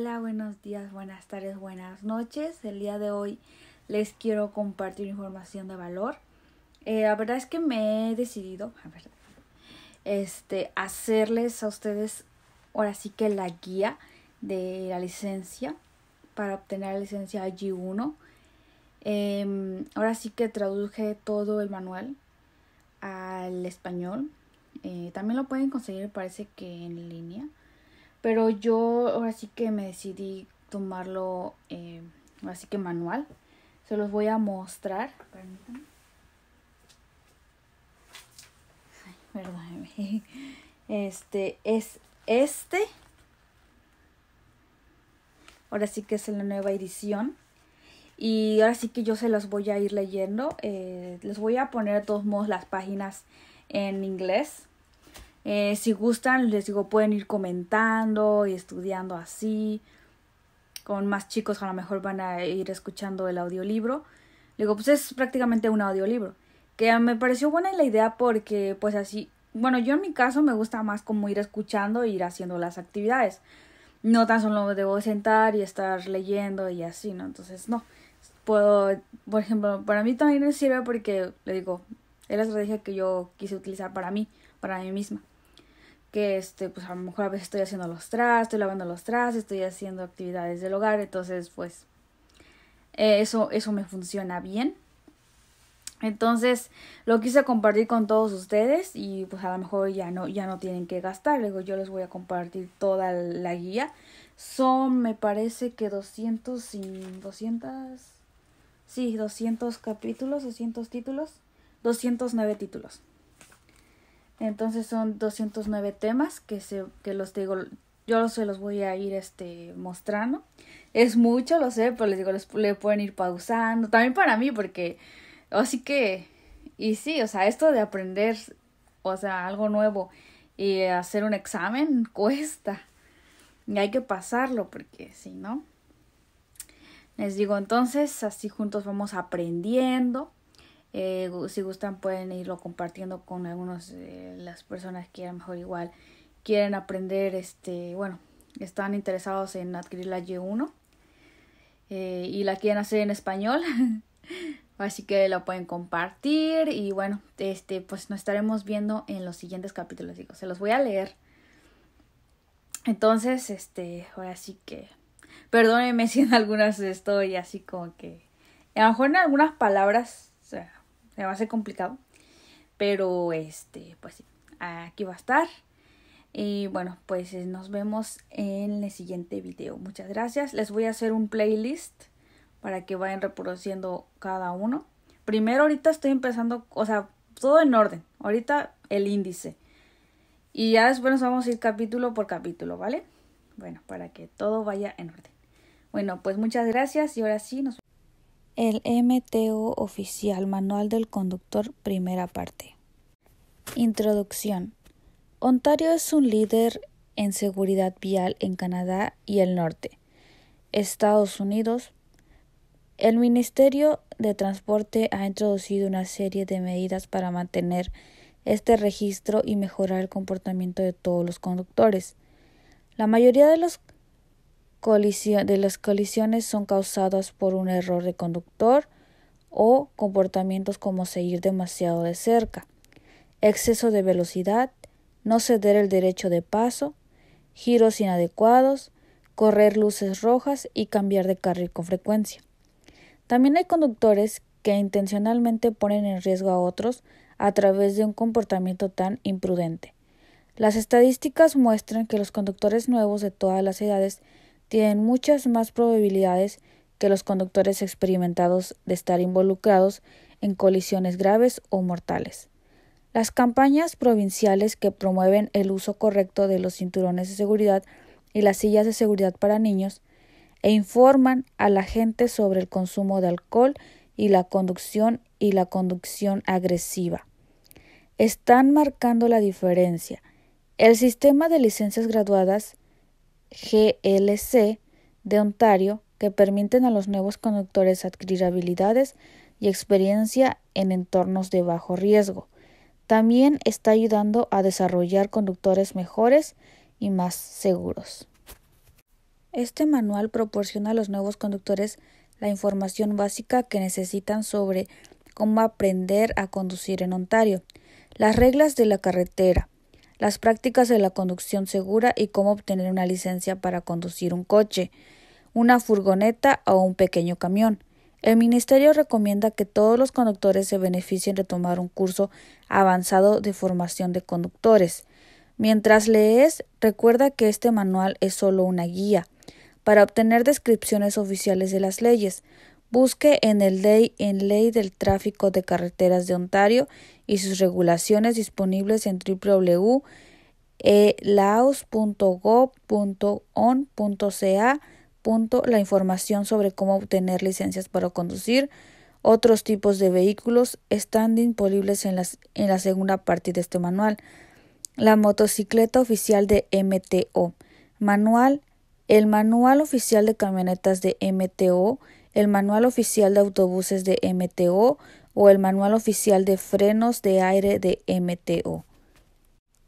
Hola, buenos días, buenas tardes, buenas noches. El día de hoy les quiero compartir información de valor. Eh, la verdad es que me he decidido, a este, hacerles a ustedes ahora sí que la guía de la licencia para obtener la licencia G1. Em, ahora sí que traduje todo el manual al español. Eh, también lo pueden conseguir, parece que en línea. Pero yo ahora sí que me decidí tomarlo, eh, ahora que manual. Se los voy a mostrar. Permítanme. Este es este. Ahora sí que es la nueva edición. Y ahora sí que yo se los voy a ir leyendo. Eh, les voy a poner de todos modos las páginas en inglés eh, si gustan, les digo, pueden ir comentando y estudiando así. Con más chicos a lo mejor van a ir escuchando el audiolibro. Digo, pues es prácticamente un audiolibro. Que me pareció buena la idea porque pues así, bueno, yo en mi caso me gusta más como ir escuchando e ir haciendo las actividades. No tan solo debo sentar y estar leyendo y así, ¿no? Entonces, no. Puedo, por ejemplo, para mí también me sirve porque, le digo, es la estrategia que yo quise utilizar para mí para mí misma. Que este, pues a lo mejor a veces estoy haciendo los trastes, estoy lavando los trastes, estoy haciendo actividades del hogar, entonces pues eh, eso, eso me funciona bien. Entonces lo quise compartir con todos ustedes y pues a lo mejor ya no, ya no tienen que gastar. Luego yo les voy a compartir toda la guía. Son me parece que 200, y 200, sí, 200 capítulos, 200 títulos, 209 títulos. Entonces son 209 temas que, se, que los digo, yo se los voy a ir este, mostrando. Es mucho, lo sé, pero les digo, les, le pueden ir pausando. También para mí, porque así oh, que, y sí, o sea, esto de aprender, o sea, algo nuevo y hacer un examen cuesta. Y hay que pasarlo, porque si no. Les digo, entonces, así juntos vamos aprendiendo. Eh, si gustan pueden irlo compartiendo con algunas de las personas que a lo mejor igual quieren aprender, este, bueno, están interesados en adquirir la Y1 eh, y la quieren hacer en español. Así que lo pueden compartir y bueno, este, pues nos estaremos viendo en los siguientes capítulos. Digo, se los voy a leer. Entonces, este, ahora sí que, perdónenme si en algunas estoy así como que, a lo mejor en algunas palabras se va a ser complicado. Pero este, pues sí, aquí va a estar. Y bueno, pues eh, nos vemos en el siguiente video. Muchas gracias. Les voy a hacer un playlist para que vayan reproduciendo cada uno. Primero ahorita estoy empezando, o sea, todo en orden. Ahorita el índice. Y ya después nos vamos a ir capítulo por capítulo, ¿vale? Bueno, para que todo vaya en orden. Bueno, pues muchas gracias y ahora sí nos el MTO oficial, Manual del Conductor, primera parte. Introducción. Ontario es un líder en seguridad vial en Canadá y el norte. Estados Unidos. El Ministerio de Transporte ha introducido una serie de medidas para mantener este registro y mejorar el comportamiento de todos los conductores. La mayoría de los de las colisiones son causadas por un error de conductor o comportamientos como seguir demasiado de cerca, exceso de velocidad, no ceder el derecho de paso, giros inadecuados, correr luces rojas y cambiar de carril con frecuencia. También hay conductores que intencionalmente ponen en riesgo a otros a través de un comportamiento tan imprudente. Las estadísticas muestran que los conductores nuevos de todas las edades tienen muchas más probabilidades que los conductores experimentados de estar involucrados en colisiones graves o mortales. Las campañas provinciales que promueven el uso correcto de los cinturones de seguridad y las sillas de seguridad para niños e informan a la gente sobre el consumo de alcohol y la conducción y la conducción agresiva. Están marcando la diferencia. El sistema de licencias graduadas GLC de Ontario que permiten a los nuevos conductores adquirir habilidades y experiencia en entornos de bajo riesgo. También está ayudando a desarrollar conductores mejores y más seguros. Este manual proporciona a los nuevos conductores la información básica que necesitan sobre cómo aprender a conducir en Ontario, las reglas de la carretera, las prácticas de la conducción segura y cómo obtener una licencia para conducir un coche, una furgoneta o un pequeño camión. El Ministerio recomienda que todos los conductores se beneficien de tomar un curso avanzado de formación de conductores. Mientras lees, recuerda que este manual es solo una guía para obtener descripciones oficiales de las leyes. Busque en el Ley del Tráfico de Carreteras de Ontario y sus regulaciones disponibles en www.laos.gov.on.ca. E la información sobre cómo obtener licencias para conducir. Otros tipos de vehículos están disponibles en, en la segunda parte de este manual. La motocicleta oficial de MTO. Manual. El manual oficial de camionetas de MTO el Manual Oficial de Autobuses de MTO o el Manual Oficial de Frenos de Aire de MTO.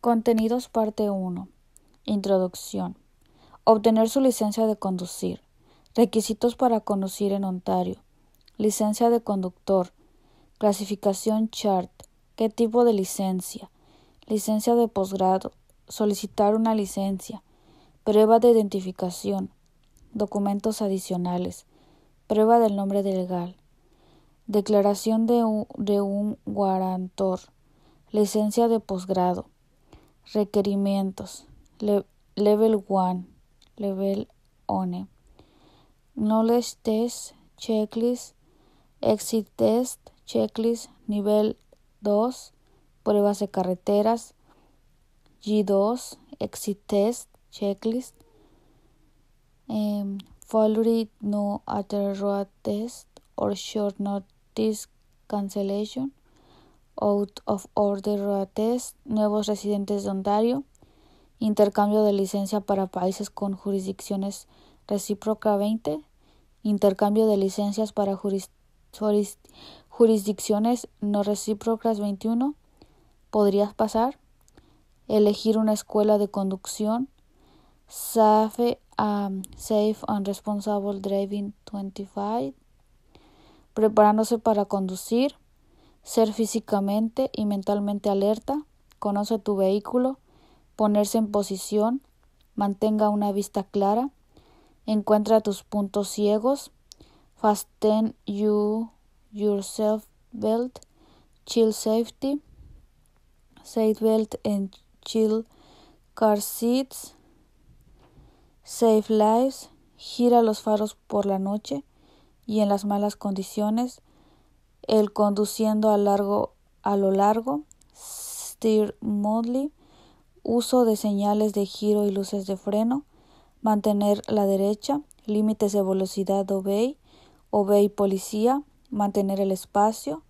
Contenidos parte 1. Introducción. Obtener su licencia de conducir. Requisitos para conducir en Ontario. Licencia de conductor. Clasificación chart. ¿Qué tipo de licencia? Licencia de posgrado. Solicitar una licencia. Prueba de identificación. Documentos adicionales. Prueba del nombre legal. Declaración de un, guarantor. Licencia de posgrado. Requerimientos. level 1. Level ONE. Knowledge Test. Checklist. Exit Test. Checklist. Nivel 2. Pruebas de carreteras. G2. Exit Test. Checklist. Em, followed no other road test or short notice cancellation. Out of order road test, nuevos residentes de Ontario, intercambio de licencia para países con jurisdicciones recíproca 20, intercambio de licencias para jurisdicciones no recíprocas 21, podrías pasar, elegir una escuela de conducción, SAFE Safe and Responsible Driving 25, preparándose para conducir, ser físicamente y mentalmente alerta, conoce tu vehículo, ponerse en posición, mantenga una vista clara, encuentra tus puntos ciegos, fasten you yourself belt, chill safety, Belt and chill car seats, Save Lives gira los faros por la noche y en las malas condiciones, el conduciendo a, largo, a lo largo, steer modly, uso de señales de giro y luces de freno, mantener la derecha, límites de velocidad obey, obey policía, mantener el espacio,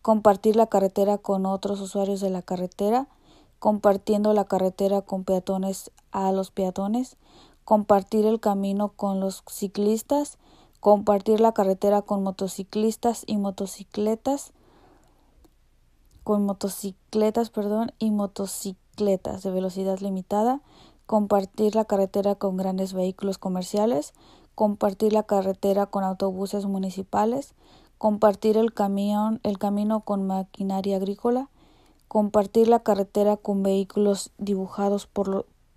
compartir la carretera con otros usuarios de la carretera, compartiendo la carretera con peatones a los peatones, compartir el camino con los ciclistas, compartir la carretera con motociclistas y motocicletas, con motocicletas, perdón, y motocicletas de velocidad limitada, compartir la carretera con grandes vehículos comerciales, compartir la carretera con autobuses municipales, compartir el, camión, el camino con maquinaria agrícola, compartir la carretera con vehículos dibujados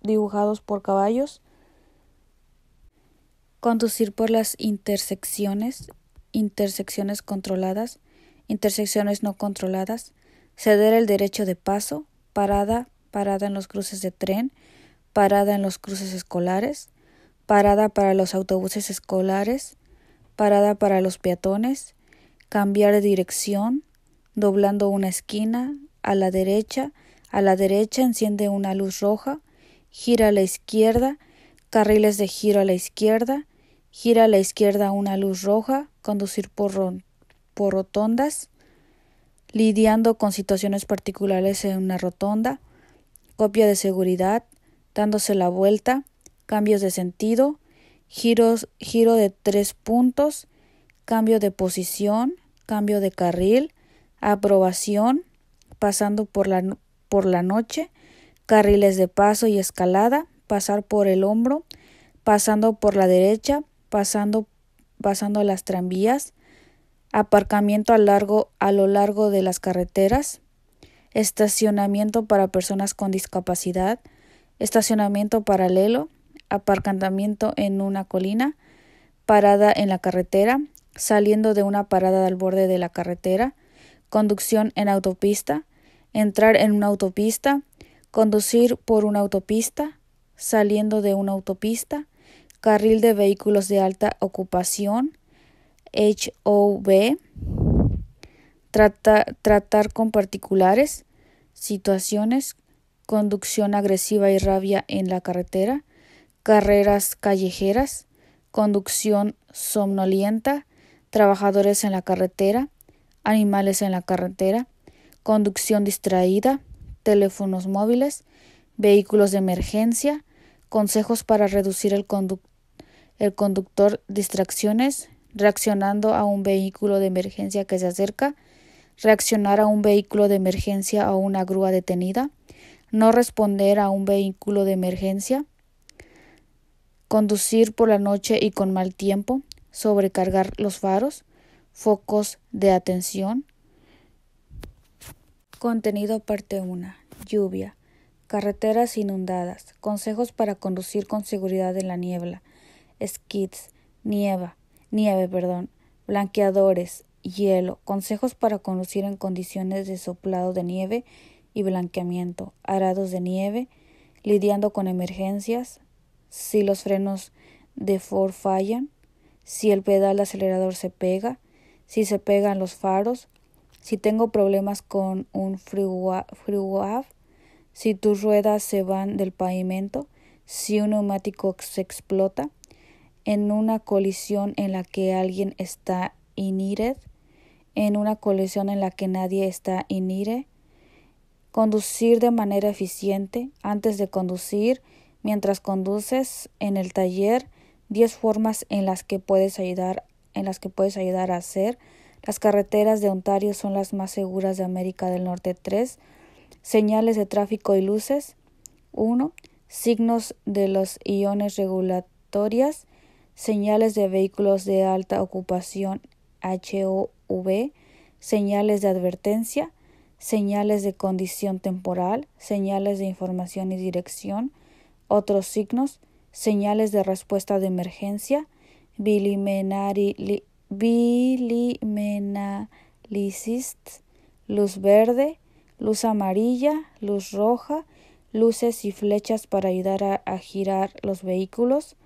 dibujados por caballos, conducir por las intersecciones, intersecciones controladas, intersecciones no controladas, ceder el derecho de paso, parada, parada en los cruces de tren, parada en los cruces escolares, parada para los autobuses escolares, parada para los peatones, cambiar de dirección, doblando una esquina, a la derecha, a la derecha enciende una luz roja, gira a la izquierda, carriles de giro a la izquierda, gira a la izquierda una luz roja, conducir por, rotondas, lidiando con situaciones particulares en una rotonda, copia de seguridad, dándose la vuelta, cambios de sentido, giros, giro de tres puntos, cambio de posición, cambio de carril, aprobación, pasando por por la noche, carriles de paso y escalada, pasar por el hombro, pasando por la derecha, pasando, pasando las tranvías, aparcamiento a, largo, a lo largo de las carreteras, estacionamiento para personas con discapacidad, estacionamiento paralelo, aparcamiento en una colina, parada en la carretera, saliendo de una parada al borde de la carretera, conducción en autopista, entrar en una autopista, conducir por una autopista, saliendo de una autopista, carril de vehículos de alta ocupación, HOV, tratar con particulares, situaciones, conducción agresiva y rabia en la carretera, carreras callejeras, conducción somnolienta, trabajadores en la carretera, animales en la carretera, conducción distraída, teléfonos móviles, vehículos de emergencia, consejos para reducir el, conductor el conductor distracciones, reaccionando a un vehículo de emergencia que se acerca, reaccionar a un vehículo de emergencia o una grúa detenida, no responder a un vehículo de emergencia, conducir por la noche y con mal tiempo, sobrecargar los faros, focos de atención. Contenido parte 1. Lluvia. Carreteras inundadas. Consejos para conducir con seguridad en la niebla skids, nieva, nieve, perdón, blanqueadores, hielo, consejos para conducir en condiciones de soplado de nieve y blanqueamiento, arados de nieve, lidiando con emergencias, si los frenos de Ford fallan, si el pedal acelerador se pega, si se pegan los faros, si tengo problemas con un freeway, si tus ruedas se van del pavimento, si un neumático se explota, en una colisión en la que alguien está inire, en una colisión en la que nadie está inire, conducir de manera eficiente antes de conducir, mientras conduces en el taller, 10 formas en las que puedes ayudar en las que puedes ayudar a hacer. Las carreteras de Ontario son las más seguras de América del Norte 3. Señales de tráfico y luces 1. Signos de los iones regulatorias señales de vehículos de alta ocupación HOV, señales de advertencia, señales de condición temporal, señales de información y dirección, otros signos, señales de respuesta de emergencia, bilimenari, bilimenalisis, luz verde, luz amarilla, luz roja, luces y flechas para ayudar a girar los vehículos,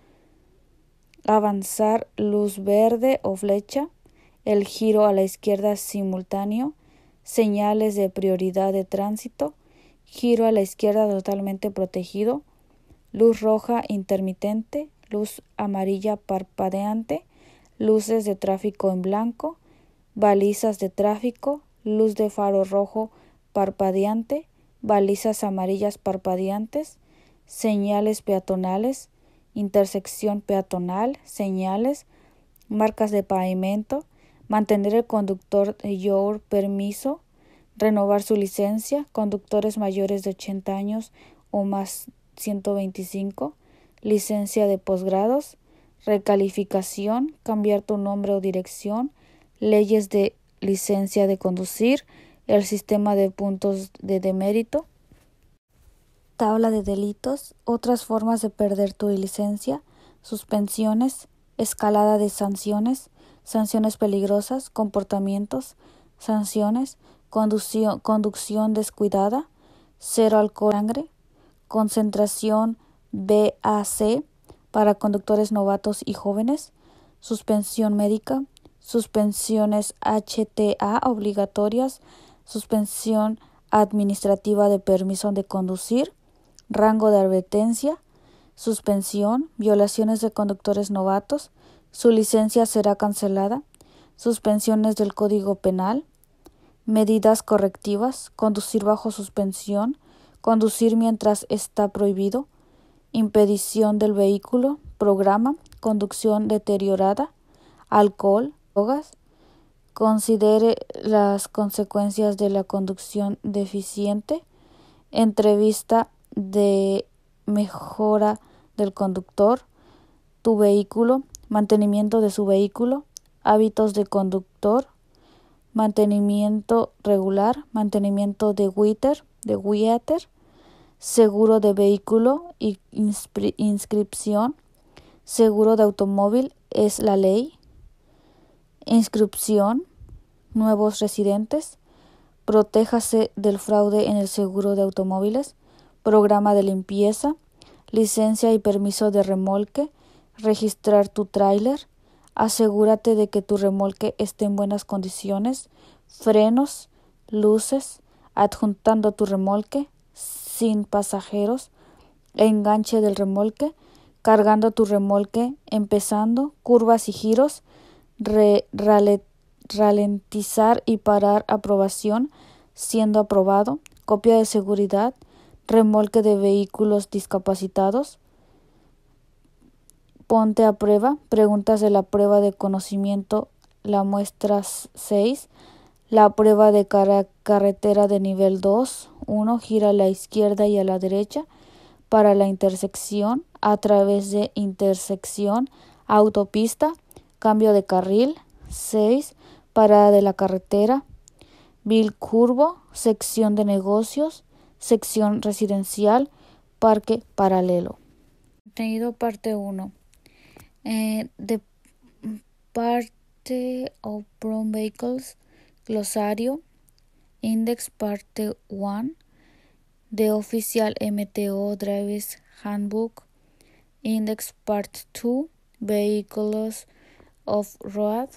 avanzar luz verde o flecha, el giro a la izquierda simultáneo, señales de prioridad de tránsito, giro a la izquierda totalmente protegido, luz roja intermitente, luz amarilla parpadeante, luces de tráfico en blanco, balizas de tráfico, luz de faro rojo parpadeante, balizas amarillas parpadeantes, señales peatonales, intersección peatonal, señales, marcas de pavimento, mantener el conductor de your permiso, renovar su licencia, conductores mayores de 80 años o más 125, licencia de posgrados, recalificación, cambiar tu nombre o dirección, leyes de licencia de conducir, el sistema de puntos de demérito, tabla de delitos, otras formas de perder tu licencia, suspensiones, escalada de sanciones, sanciones peligrosas, comportamientos, sanciones, conducción, descuidada, cero alcohol sangre, concentración BAC para conductores novatos y jóvenes, suspensión médica, suspensiones HTA obligatorias, suspensión administrativa de permiso de conducir, rango de advertencia, suspensión, violaciones de conductores novatos, su licencia será cancelada, suspensiones del Código Penal, medidas correctivas, conducir bajo suspensión, conducir mientras está prohibido, impedición del vehículo, programa, conducción deteriorada, alcohol, drogas, considere las consecuencias de la conducción deficiente, entrevista de mejora del conductor, tu vehículo, mantenimiento de su vehículo, hábitos de conductor, mantenimiento regular, mantenimiento de Wither, de winter, seguro de vehículo e inscripción, seguro de automóvil es la ley, inscripción, nuevos residentes, protéjase del fraude en el seguro de automóviles, programa de limpieza, licencia y permiso de remolque, registrar tu tráiler, asegúrate de que tu remolque esté en buenas condiciones, frenos, luces, adjuntando tu remolque, sin pasajeros, enganche del remolque, cargando tu remolque, empezando, curvas y giros, ralentizar y parar aprobación, siendo aprobado, copia de seguridad, remolque de vehículos discapacitados. Ponte a prueba. Preguntas de la prueba de conocimiento, la muestra 6. La prueba de carretera de nivel 2. 1. Gira a la izquierda y a la derecha para la intersección a través de intersección, autopista, cambio de carril. 6. Parada de la carretera. Bill Curvo, sección de negocios sección residencial, parque paralelo. Contenido parte 1. Eh, de parte prom Vehicles, glosario, index parte 1, de oficial MTO Drivers Handbook, index part 2, vehículos of road.